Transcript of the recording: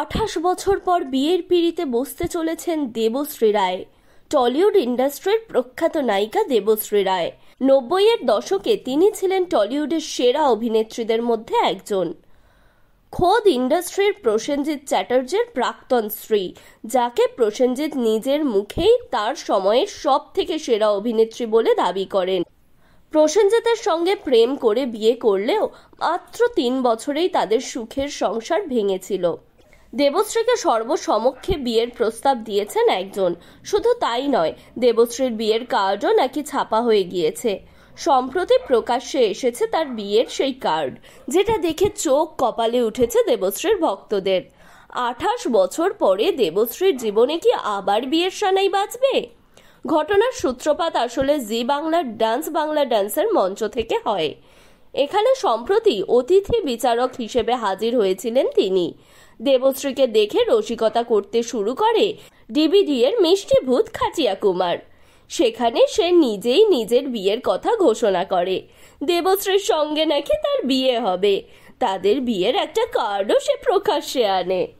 আঠাশ বছর পর বিয়ের পিড়িতে বসতে চলেছেন দেবশ্রী রায় টলিউড ইন্ডাস্ট্রির প্রখ্যাত নায়িকা দেবশ্রী রায় নব্বইয়ের দশকে তিনি ছিলেন টলিউডের সেরা অভিনেত্রীদের মধ্যে একজন খোদ ইন্ডাস্ট্রির প্রসেনজিৎ চ্যাটার্জের প্রাক্তন স্ত্রী যাকে প্রসেনজিৎ নিজের মুখেই তার সময়ের সব থেকে সেরা অভিনেত্রী বলে দাবি করেন প্রসেনজিতের সঙ্গে প্রেম করে বিয়ে করলেও মাত্র তিন বছরেই তাদের সুখের সংসার ভেঙেছিল দেবশ্রীকে সর্বসমক্ষে বিয়ের প্রস্তাব দিয়েছেন একজন শুধু তাই নয় দেবশ্রীর বিয়ের কার্ডও নাকি ছাপা হয়ে গিয়েছে সম্প্রতি প্রকাশ্যে এসেছে তার বিয়ের সেই কার্ড যেটা দেখে চোখ কপালে উঠেছে দেবশ্রীর ভক্তদের আঠাশ বছর পরে দেবশ্রীর জীবনে কি আবার বিয়ের সানাই বাঁচবে ঘটনার সূত্রপাত আসলে জি বাংলার ডান্স বাংলা ডান্সের মঞ্চ থেকে হয় এখানে সম্প্রতি অতিথি বিচারক হিসেবে হাজির হয়েছিলেন তিনি দেবশ্রীকে দেখে রসিকতা করতে শুরু করে ডিবিডি এর মিষ্টি ভূত খাচিয়া কুমার সেখানে সে নিজেই নিজের বিয়ের কথা ঘোষণা করে দেবশ্রীর সঙ্গে নাকি তার বিয়ে হবে তাদের বিয়ের একটা কার্ডও সে প্রকাশ্যে আনে